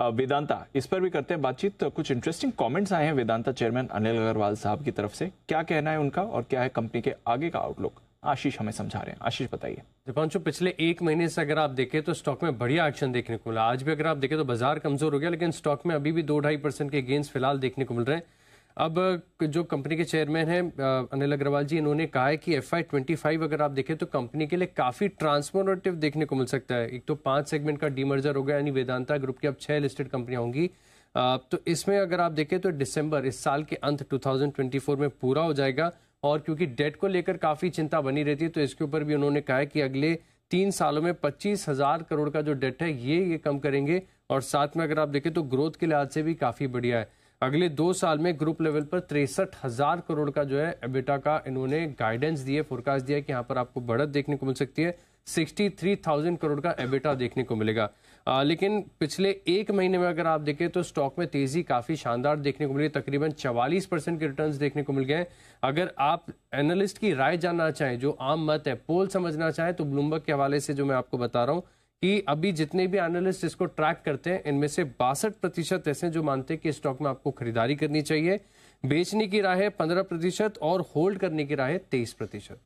वेदांता इस पर भी करते हैं बातचीत तो कुछ इंटरेस्टिंग कमेंट्स आए हैं वेदांता चेयरमैन अनिल अग्रवाल साहब की तरफ से क्या कहना है उनका और क्या है कंपनी के आगे का आउटलुक आशीष हमें समझा रहे हैं आशीष बताइए दीपांशु पिछले एक महीने से अगर आप देखें तो स्टॉक में बढ़िया एक्शन देखने को मिला आज भी अगर आप देखें तो बाजार कमजोर हो गया लेकिन स्टॉक में अभी भी दो ढाई परसेंट के गेंस फिलहाल देखने को मिल रहे हैं अब जो कंपनी के चेयरमैन हैं अनिल अग्रवाल जी इन्होंने कहा है कि एफ आई ट्वेंटी फाइव अगर आप देखें तो कंपनी के लिए काफ़ी ट्रांसफॉर्मेटिव देखने को मिल सकता है एक तो पांच सेगमेंट का डीमर्जर हो गया यानी वेदांता ग्रुप की अब छह लिस्टेड कंपनियां होंगी तो इसमें अगर आप देखें तो दिसंबर इस साल के अंत 2024 में पूरा हो जाएगा और क्योंकि डेट को लेकर काफ़ी चिंता बनी रहती है तो इसके ऊपर भी उन्होंने कहा है कि अगले तीन सालों में पच्चीस हज़ार करोड़ का जो डेट है ये ये कम करेंगे और साथ में अगर आप देखें तो ग्रोथ के लिहाज से भी काफ़ी बढ़िया है अगले दो साल में ग्रुप लेवल पर तिरसठ हजार करोड़ का जो है एबिटा का इन्होंने गाइडेंस दिए फोरकास्ट दिया कि यहाँ पर आपको बढ़त देखने को मिल सकती है सिक्सटी थ्री थाउजेंड करोड़ का एबिटा देखने को मिलेगा आ, लेकिन पिछले एक महीने में अगर आप देखें तो स्टॉक में तेजी काफी शानदार देखने को मिली तकरीबन 44 परसेंट के रिटर्न देखने को मिल गए अगर आप एनालिस्ट की राय जानना चाहें जो आम मत है पोल समझना चाहें तो ब्लूमबर्ग के हवाले से जो मैं आपको बता रहा हूँ कि अभी जितने भी एनालिस्ट इसको ट्रैक करते हैं इनमें से बासठ प्रतिशत ऐसे जो मानते हैं कि स्टॉक में आपको खरीदारी करनी चाहिए बेचने की राह है पंद्रह प्रतिशत और होल्ड करने की राह है तेईस प्रतिशत